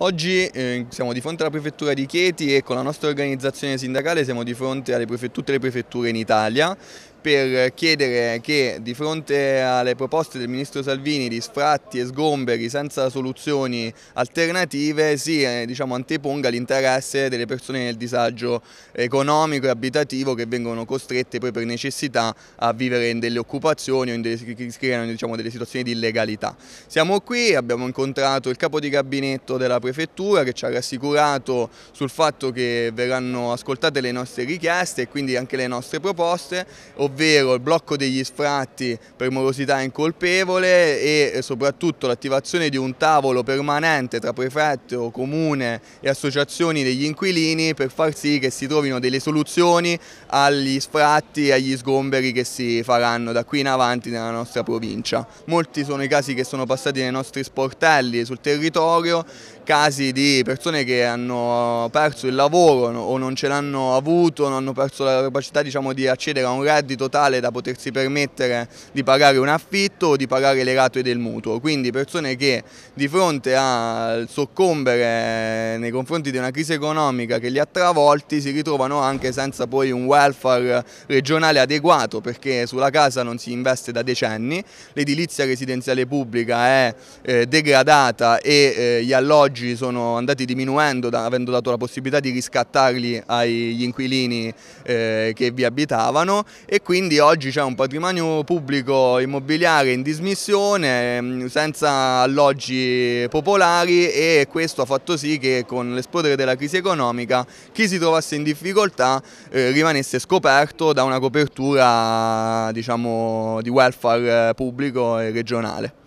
Oggi eh, siamo di fronte alla prefettura di Chieti e con la nostra organizzazione sindacale siamo di fronte a tutte le prefetture in Italia per chiedere che di fronte alle proposte del Ministro Salvini di sfratti e sgomberi senza soluzioni alternative si eh, diciamo, anteponga l'interesse delle persone nel disagio economico e abitativo che vengono costrette poi per necessità a vivere in delle occupazioni o in delle, che creano diciamo, delle situazioni di illegalità. Siamo qui, abbiamo incontrato il capo di gabinetto della prefettura che ci ha rassicurato sul fatto che verranno ascoltate le nostre richieste e quindi anche le nostre proposte, ovvero ovvero il blocco degli sfratti per morosità incolpevole e eh, soprattutto l'attivazione di un tavolo permanente tra prefetto, comune e associazioni degli inquilini per far sì che si trovino delle soluzioni agli sfratti e agli sgomberi che si faranno da qui in avanti nella nostra provincia. Molti sono i casi che sono passati nei nostri sportelli sul territorio, casi di persone che hanno perso il lavoro o non ce l'hanno avuto, non hanno perso la capacità diciamo, di accedere a un reddito totale da potersi permettere di pagare un affitto o di pagare le rate del mutuo, quindi persone che di fronte al soccombere nei confronti di una crisi economica che li ha travolti si ritrovano anche senza poi un welfare regionale adeguato perché sulla casa non si investe da decenni, l'edilizia residenziale pubblica è eh, degradata e eh, gli alloggi sono andati diminuendo avendo dato la possibilità di riscattarli agli inquilini eh, che vi abitavano e quindi oggi c'è un patrimonio pubblico immobiliare in dismissione, mm, senza alloggi popolari e questo ha fatto sì che con l'esplodere della crisi economica chi si trovasse in difficoltà eh, rimanesse scoperto da una copertura diciamo, di welfare eh, pubblico e regionale.